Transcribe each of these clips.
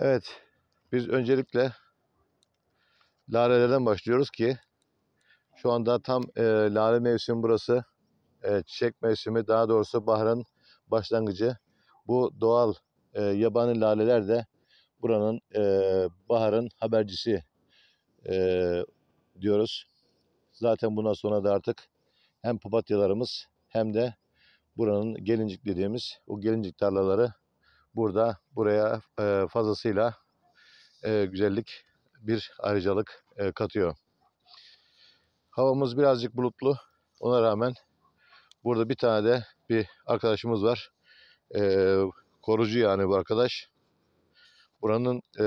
Evet, biz öncelikle larelerden başlıyoruz ki şu anda tam e, lale mevsimi burası. E, çiçek mevsimi daha doğrusu baharın başlangıcı. Bu doğal e, yabani laleler de buranın e, baharın habercisi e, diyoruz. Zaten bundan sonra da artık hem papatyalarımız hem de buranın gelincik dediğimiz o gelincik tarlaları burada buraya e, fazlasıyla e, güzellik bir ayrıcalık e, katıyor. Havamız birazcık bulutlu. Ona rağmen burada bir tane de bir arkadaşımız var. E, korucu yani bu arkadaş. Buranın e,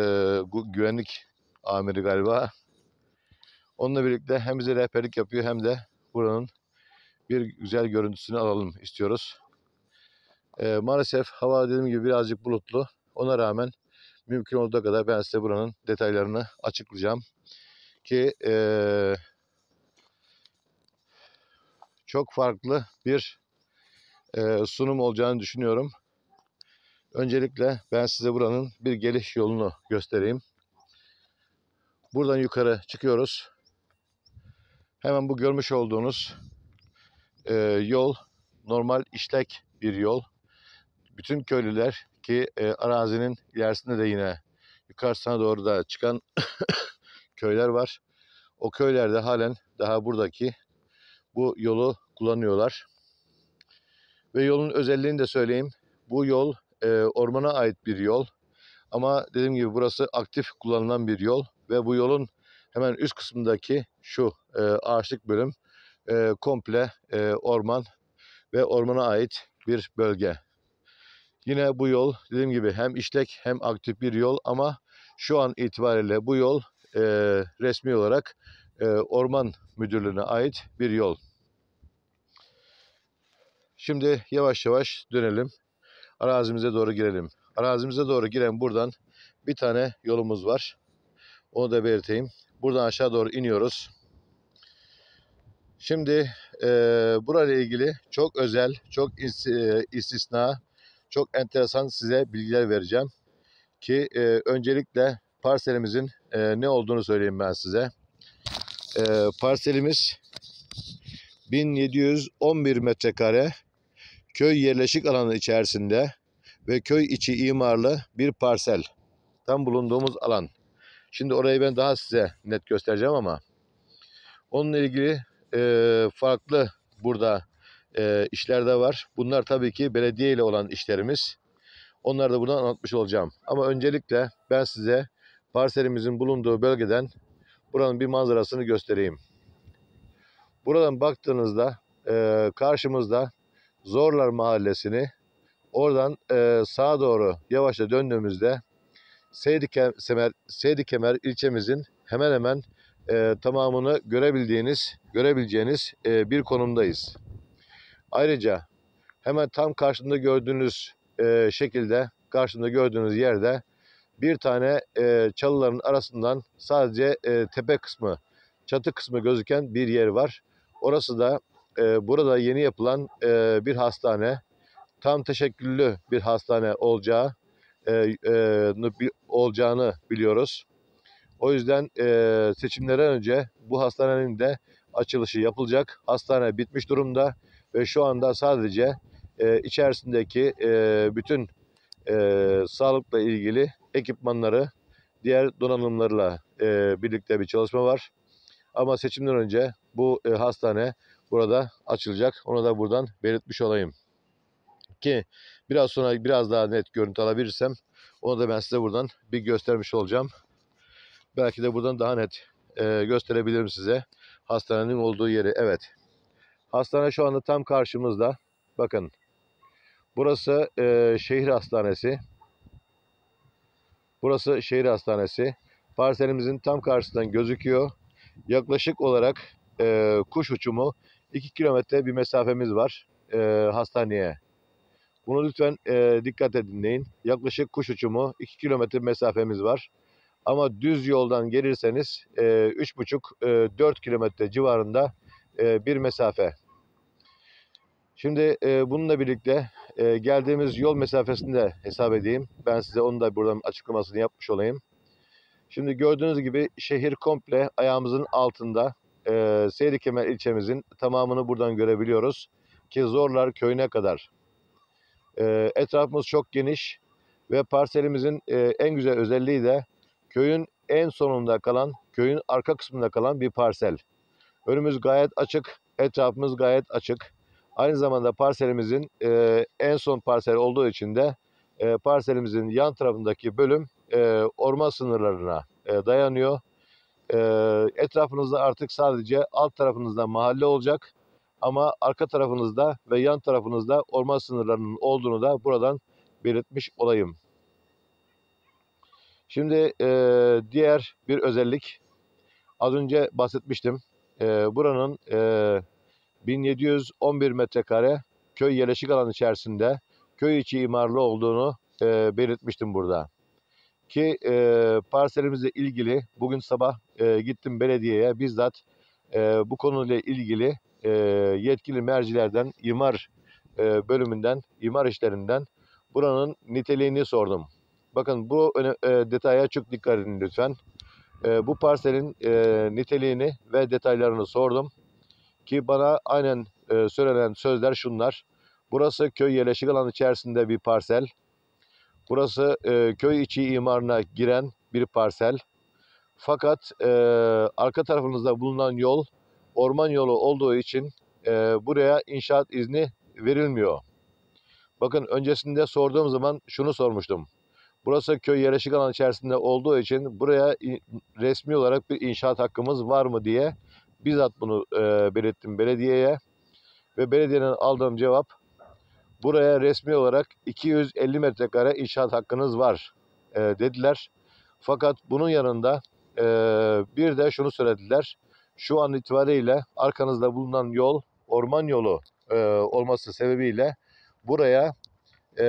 güvenlik amiri galiba. Onunla birlikte hem bize rehberlik yapıyor hem de buranın bir güzel görüntüsünü alalım istiyoruz. E, maalesef hava dediğim gibi birazcık bulutlu. Ona rağmen mümkün olduğu kadar ben size buranın detaylarını açıklayacağım. Ki e, çok farklı bir e, sunum olacağını düşünüyorum. Öncelikle ben size buranın bir geliş yolunu göstereyim. Buradan yukarı çıkıyoruz. Hemen bu görmüş olduğunuz e, yol normal işlek bir yol bütün köylüler ki e, arazinin ilerisinde de yine yukarısına doğru da çıkan köyler var. O köylerde halen daha buradaki bu yolu kullanıyorlar. Ve yolun özelliğini de söyleyeyim. Bu yol e, ormana ait bir yol. Ama dediğim gibi burası aktif kullanılan bir yol ve bu yolun hemen üst kısmındaki şu e, ağaçlık bölüm e, komple e, orman ve ormana ait bir bölge. Yine bu yol dediğim gibi hem işlek hem aktif bir yol ama şu an itibariyle bu yol e, resmi olarak e, Orman Müdürlüğü'ne ait bir yol. Şimdi yavaş yavaş dönelim. Arazimize doğru girelim. Arazimize doğru giren buradan bir tane yolumuz var. Onu da belirteyim. Buradan aşağı doğru iniyoruz. Şimdi e, burayla ilgili çok özel, çok istisna çok enteresan size bilgiler vereceğim. Ki e, öncelikle parselimizin e, ne olduğunu söyleyeyim ben size. E, parselimiz 1711 metrekare köy yerleşik alanı içerisinde ve köy içi imarlı bir parsel. Tam bulunduğumuz alan. Şimdi orayı ben daha size net göstereceğim ama onunla ilgili e, farklı burada e, işler de var. Bunlar tabii ki belediye ile olan işlerimiz. Onları da buradan anlatmış olacağım. Ama öncelikle ben size parselimizin bulunduğu bölgeden buranın bir manzarasını göstereyim. Buradan baktığınızda e, karşımızda Zorlar Mahallesi'ni oradan e, sağa doğru yavaşça döndüğümüzde Seydi Kemer ilçemizin hemen hemen e, tamamını görebildiğiniz, görebileceğiniz e, bir konumdayız. Ayrıca hemen tam karşında gördüğünüz e, şekilde karşında gördüğünüz yerde bir tane e, çalıların arasından sadece e, tepe kısmı, çatı kısmı gözüken bir yer var. Orası da e, burada yeni yapılan e, bir hastane, tam teşekküllü bir hastane olacağı e, e, olacağını biliyoruz. O yüzden e, seçimlerden önce bu hastanenin de açılışı yapılacak. Hastane bitmiş durumda ve şu anda sadece e, içerisindeki e, bütün e, sağlıkla ilgili ekipmanları diğer donanımlarla e, birlikte bir çalışma var. Ama seçimden önce bu e, hastane burada açılacak. Onu da buradan belirtmiş olayım. Ki biraz sonra biraz daha net görüntü alabilirsem onu da ben size buradan bir göstermiş olacağım. Belki de buradan daha net e, gösterebilirim size. Hastanenin olduğu yeri. Evet. Hastane şu anda tam karşımızda. Bakın. Burası e, şehir hastanesi. Burası şehir hastanesi. Parselimizin tam karşısından gözüküyor. Yaklaşık olarak e, kuş uçumu 2 kilometre bir mesafemiz var e, hastaneye. Bunu lütfen e, dikkat edinleyin. Yaklaşık kuş uçumu 2 kilometre mesafemiz var. Ama düz yoldan gelirseniz e, 3,5-4 kilometre civarında e, bir mesafe. Şimdi e, bununla birlikte e, geldiğimiz yol mesafesini de hesap edeyim. Ben size onu da buradan açıklamasını yapmış olayım. Şimdi gördüğünüz gibi şehir komple ayağımızın altında. E, Seyri Kemer ilçemizin tamamını buradan görebiliyoruz. Ki Zorlar köyüne kadar. E, etrafımız çok geniş ve parselimizin e, en güzel özelliği de Köyün en sonunda kalan, köyün arka kısmında kalan bir parsel. Önümüz gayet açık, etrafımız gayet açık. Aynı zamanda parselimizin e, en son parsel olduğu için de e, parselimizin yan tarafındaki bölüm e, orman sınırlarına e, dayanıyor. E, etrafınızda artık sadece alt tarafınızda mahalle olacak ama arka tarafınızda ve yan tarafınızda orman sınırlarının olduğunu da buradan belirtmiş olayım. Şimdi e, diğer bir özellik az önce bahsetmiştim. E, buranın e, 1711 metrekare köy yerleşik alan içerisinde köy içi imarlı olduğunu e, belirtmiştim burada. Ki e, parselimizle ilgili bugün sabah e, gittim belediyeye bizzat e, bu konuyla ilgili e, yetkili mercilerden, imar e, bölümünden, imar işlerinden buranın niteliğini sordum. Bakın bu e, detaya çok dikkat edin lütfen. E, bu parselin e, niteliğini ve detaylarını sordum. Ki bana aynen e, söylenen sözler şunlar. Burası köy yerleşik alan içerisinde bir parsel. Burası e, köy içi imarına giren bir parsel. Fakat e, arka tarafınızda bulunan yol orman yolu olduğu için e, buraya inşaat izni verilmiyor. Bakın öncesinde sorduğum zaman şunu sormuştum. Burası köy yerleşik alan içerisinde olduğu için buraya resmi olarak bir inşaat hakkımız var mı diye bizzat bunu e, belirttim belediyeye. Ve belediyenin aldığım cevap buraya resmi olarak 250 metrekare inşaat hakkınız var e, dediler. Fakat bunun yanında e, bir de şunu söylediler. Şu an itibariyle arkanızda bulunan yol orman yolu e, olması sebebiyle buraya e,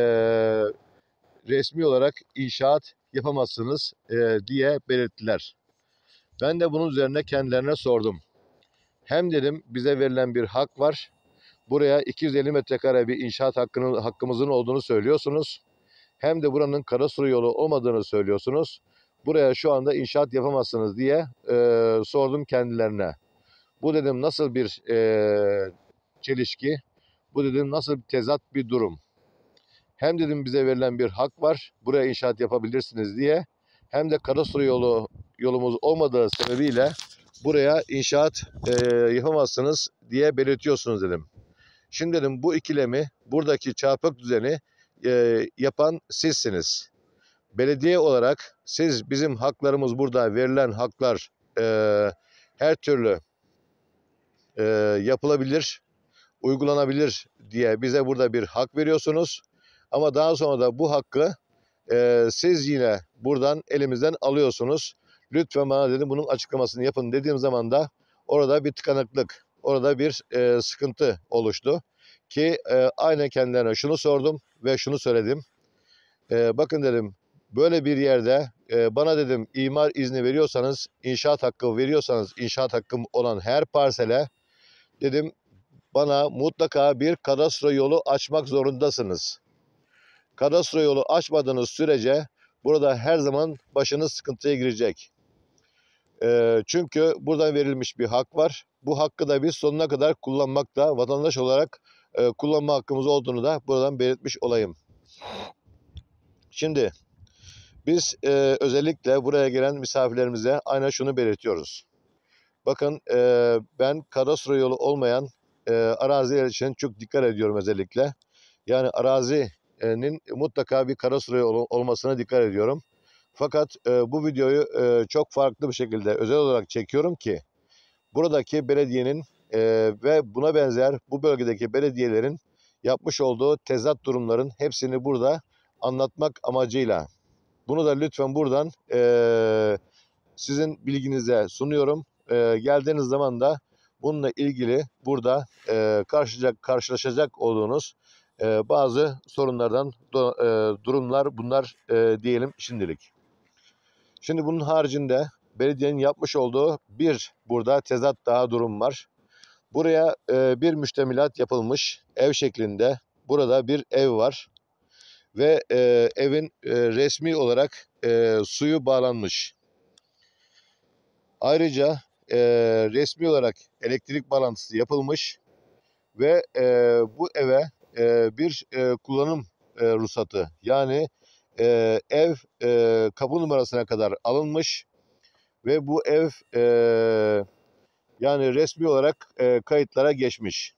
resmi olarak inşaat yapamazsınız e, diye belirttiler. Ben de bunun üzerine kendilerine sordum. Hem dedim bize verilen bir hak var. Buraya 250 metrekare bir inşaat hakkının, hakkımızın olduğunu söylüyorsunuz. Hem de buranın Karasuru yolu olmadığını söylüyorsunuz. Buraya şu anda inşaat yapamazsınız diye e, sordum kendilerine. Bu dedim nasıl bir e, çelişki, bu dedim nasıl bir tezat bir durum. Hem dedim bize verilen bir hak var. Buraya inşaat yapabilirsiniz diye. Hem de Karasura yolu yolumuz olmadığı sebebiyle buraya inşaat e, yapamazsınız diye belirtiyorsunuz dedim. Şimdi dedim bu ikilemi, buradaki çarpık düzeni e, yapan sizsiniz. Belediye olarak siz bizim haklarımız burada verilen haklar e, her türlü e, yapılabilir, uygulanabilir diye bize burada bir hak veriyorsunuz. Ama daha sonra da bu hakkı e, siz yine buradan elimizden alıyorsunuz. Lütfen bana dedim bunun açıklamasını yapın dediğim zaman da orada bir tıkanıklık, orada bir e, sıkıntı oluştu. Ki e, aynen kendilerine şunu sordum ve şunu söyledim. E, bakın dedim böyle bir yerde e, bana dedim imar izni veriyorsanız, inşaat hakkı veriyorsanız, inşaat hakkım olan her parsele dedim bana mutlaka bir kadastro yolu açmak zorundasınız. Kadastro yolu açmadığınız sürece burada her zaman başınız sıkıntıya girecek. Ee, çünkü buradan verilmiş bir hak var. Bu hakkı da biz sonuna kadar kullanmakta vatandaş olarak e, kullanma hakkımız olduğunu da buradan belirtmiş olayım. Şimdi biz e, özellikle buraya gelen misafirlerimize aynen şunu belirtiyoruz. Bakın e, ben kadastro yolu olmayan e, araziler için çok dikkat ediyorum özellikle. Yani arazi mutlaka bir kara sürü olmasına dikkat ediyorum. Fakat e, bu videoyu e, çok farklı bir şekilde özel olarak çekiyorum ki buradaki belediyenin e, ve buna benzer bu bölgedeki belediyelerin yapmış olduğu tezat durumların hepsini burada anlatmak amacıyla. Bunu da lütfen buradan e, sizin bilginize sunuyorum. E, geldiğiniz zaman da bununla ilgili burada e, karşılayacak, karşılaşacak olduğunuz e, bazı sorunlardan do, e, durumlar bunlar e, diyelim şimdilik. Şimdi bunun haricinde belediyenin yapmış olduğu bir burada tezat daha durum var. Buraya e, bir müştemilat yapılmış ev şeklinde. Burada bir ev var ve e, evin e, resmi olarak e, suyu bağlanmış. Ayrıca e, resmi olarak elektrik bağlantısı yapılmış ve e, bu eve e, bir e, kullanım e, ruhsatı yani e, ev e, kapı numarasına kadar alınmış ve bu ev e, yani resmi olarak e, kayıtlara geçmiş.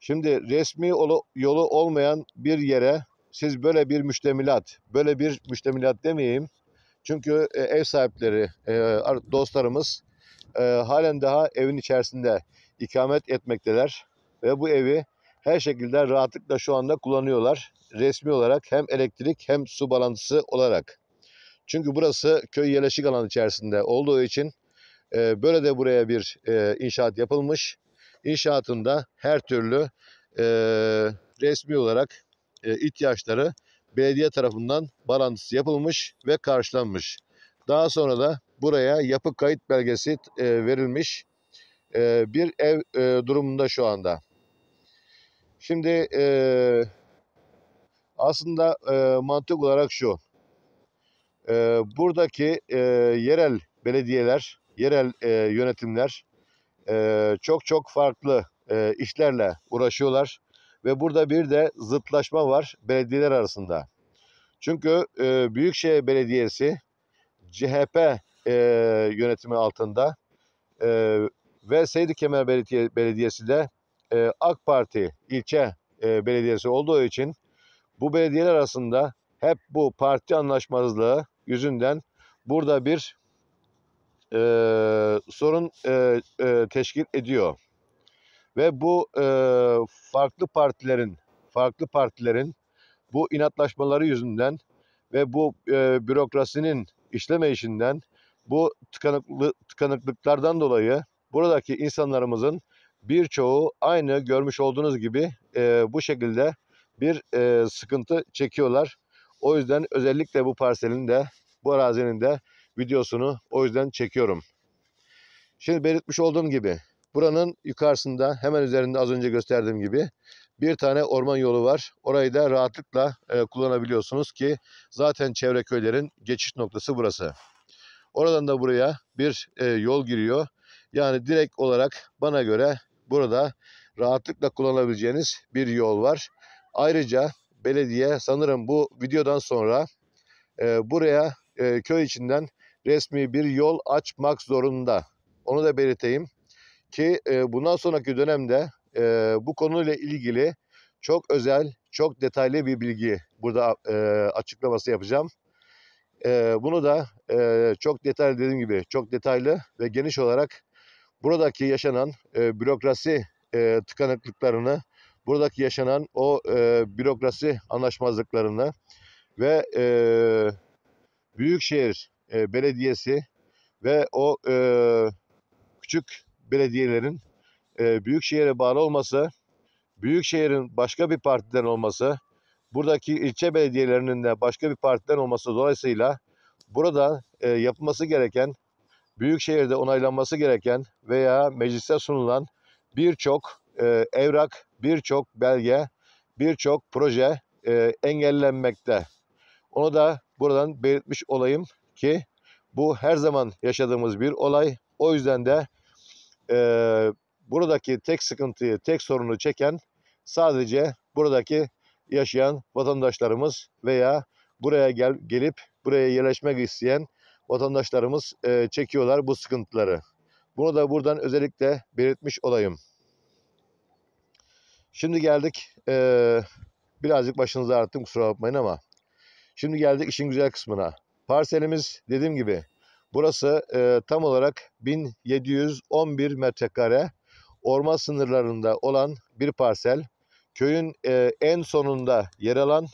Şimdi resmi yolu olmayan bir yere siz böyle bir müştemilat, böyle bir müştemilat demeyeyim. Çünkü e, ev sahipleri, e, dostlarımız e, halen daha evin içerisinde ikamet etmekteler ve bu evi her şekilde rahatlıkla şu anda kullanıyorlar. Resmi olarak hem elektrik hem su bağlantısı olarak. Çünkü burası köy yerleşik alan içerisinde olduğu için e, böyle de buraya bir e, inşaat yapılmış. İnşaatında her türlü e, resmi olarak e, ihtiyaçları belediye tarafından bağlantısı yapılmış ve karşılanmış. Daha sonra da buraya yapı kayıt belgesi e, verilmiş e, bir ev e, durumunda şu anda. Şimdi e, aslında e, mantık olarak şu. E, buradaki e, yerel belediyeler, yerel e, yönetimler e, çok çok farklı e, işlerle uğraşıyorlar. Ve burada bir de zıtlaşma var belediyeler arasında. Çünkü e, Büyükşehir Belediyesi CHP e, yönetimi altında e, ve Seydi Kemer Belediyesi de e, AK Parti ilçe e, belediyesi olduğu için bu belediyeler arasında hep bu parti anlaşmazlığı yüzünden burada bir e, sorun e, e, teşkil ediyor. Ve bu e, farklı partilerin farklı partilerin bu inatlaşmaları yüzünden ve bu e, bürokrasinin işlemeyişinden bu tıkanıklı, tıkanıklıklardan dolayı buradaki insanlarımızın birçoğu aynı görmüş olduğunuz gibi e, bu şekilde bir e, sıkıntı çekiyorlar. O yüzden özellikle bu parselin de bu arazinin de videosunu o yüzden çekiyorum. Şimdi belirtmiş olduğum gibi buranın yukarısında hemen üzerinde az önce gösterdiğim gibi bir tane orman yolu var. Orayı da rahatlıkla e, kullanabiliyorsunuz ki zaten çevre köylerin geçiş noktası burası. Oradan da buraya bir e, yol giriyor. Yani direkt olarak bana göre burada rahatlıkla kullanabileceğiniz bir yol var. Ayrıca belediye sanırım bu videodan sonra e, buraya e, köy içinden resmi bir yol açmak zorunda. Onu da belirteyim ki e, bundan sonraki dönemde e, bu konuyla ilgili çok özel, çok detaylı bir bilgi burada e, açıklaması yapacağım. E, bunu da e, çok detaylı dediğim gibi çok detaylı ve geniş olarak buradaki yaşanan e, bürokrasi e, tıkanıklıklarını, buradaki yaşanan o e, bürokrasi anlaşmazlıklarını ve e, Büyükşehir e, Belediyesi ve o e, küçük belediyelerin e, Büyükşehir'e bağlı olması, Büyükşehir'in başka bir partiden olması, buradaki ilçe belediyelerinin de başka bir partiden olması dolayısıyla burada e, yapılması gereken Büyükşehir'de onaylanması gereken veya meclise sunulan birçok e, evrak, birçok belge, birçok proje e, engellenmekte. Onu da buradan belirtmiş olayım ki bu her zaman yaşadığımız bir olay. O yüzden de e, buradaki tek sıkıntıyı, tek sorunu çeken sadece buradaki yaşayan vatandaşlarımız veya buraya gel, gelip buraya yerleşmek isteyen vatandaşlarımız e, çekiyorlar bu sıkıntıları. Bunu da buradan özellikle belirtmiş olayım. Şimdi geldik, e, birazcık başınızı arttım kusura bakmayın ama. Şimdi geldik işin güzel kısmına. Parselimiz dediğim gibi burası e, tam olarak 1711 metrekare orman sınırlarında olan bir parsel. Köyün e, en sonunda yer alan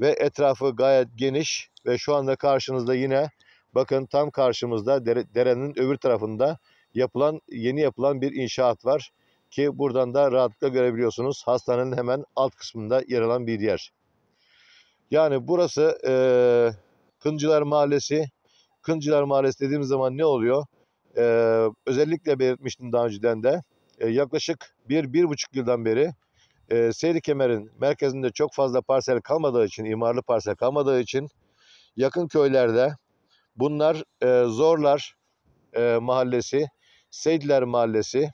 ve etrafı gayet geniş ve şu anda karşınızda yine Bakın tam karşımızda derenin öbür tarafında yapılan yeni yapılan bir inşaat var ki buradan da rahatlıkla görebiliyorsunuz. Hastanenin hemen alt kısmında yer alan bir yer. Yani burası e, Kıncılar Mahallesi. Kıncılar Mahallesi dediğimiz zaman ne oluyor? E, özellikle belirtmiştim daha önceden de. E, yaklaşık bir, bir buçuk yıldan beri e, Seyri Kemer'in merkezinde çok fazla parsel kalmadığı için, imarlı parsel kalmadığı için yakın köylerde Bunlar e, Zorlar e, Mahallesi, Seydiler Mahallesi,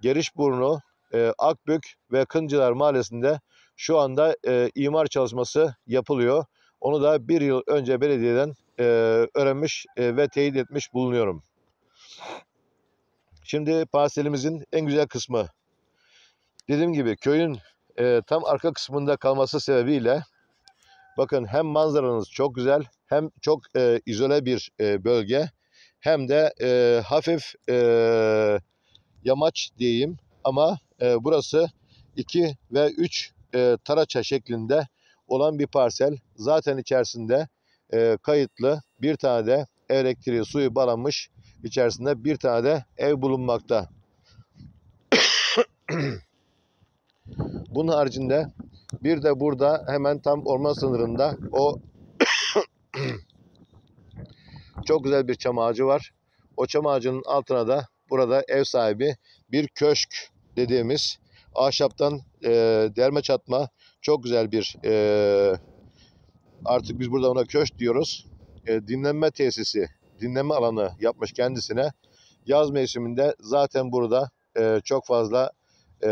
Gerişburnu, e, Akbük ve Kıncılar Mahallesi'nde şu anda e, imar çalışması yapılıyor. Onu da bir yıl önce belediyeden e, öğrenmiş e, ve teyit etmiş bulunuyorum. Şimdi parselimizin en güzel kısmı. Dediğim gibi köyün e, tam arka kısmında kalması sebebiyle Bakın hem manzaranız çok güzel hem çok e, izole bir e, bölge hem de e, hafif e, yamaç diyeyim ama e, burası 2 ve 3 e, taraça şeklinde olan bir parsel. Zaten içerisinde e, kayıtlı bir tane de elektriği suyu bağlanmış içerisinde bir tane de ev bulunmakta. Bunun haricinde bir de burada hemen tam orman sınırında o çok güzel bir çam ağacı var. O çam ağacının altına da burada ev sahibi bir köşk dediğimiz ahşaptan e, derme çatma çok güzel bir e, artık biz burada ona köşk diyoruz. E, dinlenme tesisi, dinlenme alanı yapmış kendisine. Yaz mevsiminde zaten burada e, çok fazla e,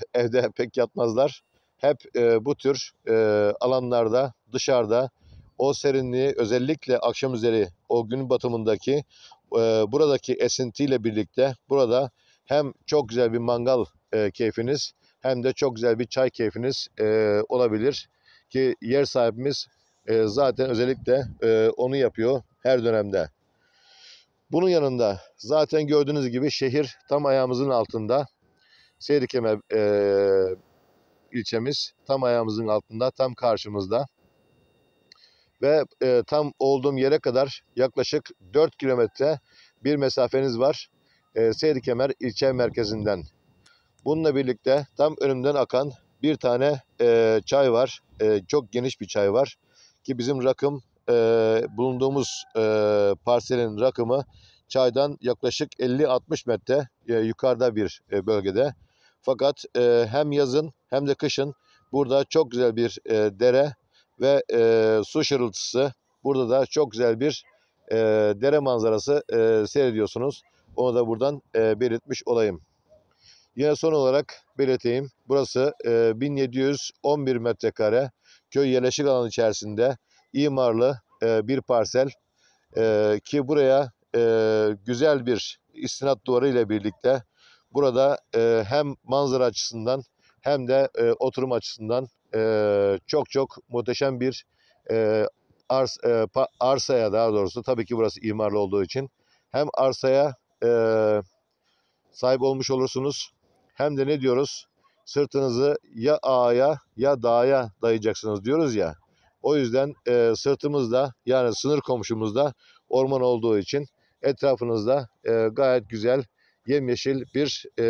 evde pek yatmazlar hep e, bu tür e, alanlarda dışarıda o serinliği özellikle akşam üzeri o gün batımındaki e, buradaki esintiyle birlikte burada hem çok güzel bir mangal e, keyfiniz hem de çok güzel bir çay keyfiniz e, olabilir ki yer sahibimiz e, zaten özellikle e, onu yapıyor her dönemde. Bunun yanında zaten gördüğünüz gibi şehir tam ayağımızın altında. Seyrikeme e, ilçemiz tam ayağımızın altında, tam karşımızda. Ve e, tam olduğum yere kadar yaklaşık 4 kilometre bir mesafeniz var. E, Seyrikemer ilçe merkezinden. Bununla birlikte tam önümden akan bir tane e, çay var. E, çok geniş bir çay var. Ki bizim rakım e, bulunduğumuz e, parselin rakımı çaydan yaklaşık 50-60 metre e, yukarıda bir e, bölgede. Fakat e, hem yazın hem de kışın burada çok güzel bir e, dere ve e, su şırıltısı. Burada da çok güzel bir e, dere manzarası e, seyrediyorsunuz. Onu da buradan e, belirtmiş olayım. Yine son olarak belirteyim. Burası e, 1711 metrekare köy yerleşik alanı içerisinde imarlı e, bir parsel e, ki buraya e, güzel bir istinat duvarı ile birlikte Burada e, hem manzara açısından hem de e, oturum açısından e, çok çok muhteşem bir e, ars, e, pa, arsaya daha doğrusu tabii ki burası imarlı olduğu için hem arsaya e, sahip olmuş olursunuz hem de ne diyoruz sırtınızı ya ağaya ya dağa dayayacaksınız diyoruz ya. O yüzden e, sırtımızda yani sınır komşumuzda orman olduğu için etrafınızda e, gayet güzel yemyeşil bir e,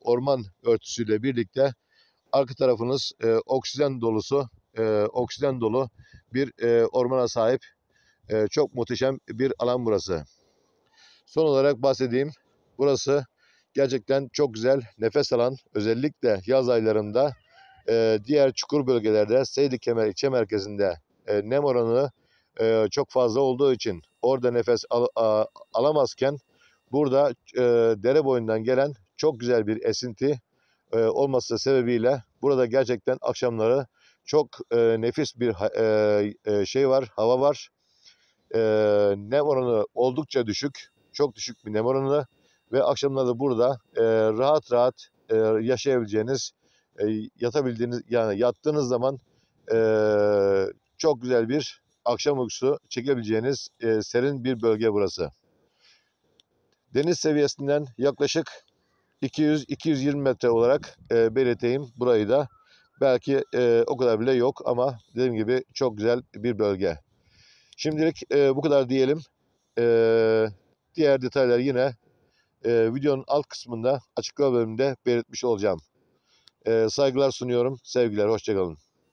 orman örtüsüyle birlikte arka tarafınız e, oksijen dolusu, e, oksijen dolu bir e, ormana sahip e, çok muhteşem bir alan burası. Son olarak bahsedeyim. Burası gerçekten çok güzel nefes alan özellikle yaz aylarında e, diğer çukur bölgelerde Seydi Kemer ilçe merkezinde e, nem oranı e, çok fazla olduğu için orada nefes al, a, alamazken Burada e, dere boyundan gelen çok güzel bir esinti e, olması sebebiyle burada gerçekten akşamları çok e, nefis bir e, e, şey var, hava var. E, nem oranı oldukça düşük, çok düşük bir nem oranı ve akşamları burada e, rahat rahat e, yaşayabileceğiniz, e, yatabildiğiniz yani yattığınız zaman e, çok güzel bir akşam uykusu çekebileceğiniz e, serin bir bölge burası deniz seviyesinden yaklaşık 200-220 metre olarak e, belirteyim burayı da. Belki e, o kadar bile yok ama dediğim gibi çok güzel bir bölge. Şimdilik e, bu kadar diyelim. E, diğer detaylar yine e, videonun alt kısmında açıklama bölümünde belirtmiş olacağım. E, saygılar sunuyorum. Sevgiler, hoşçakalın.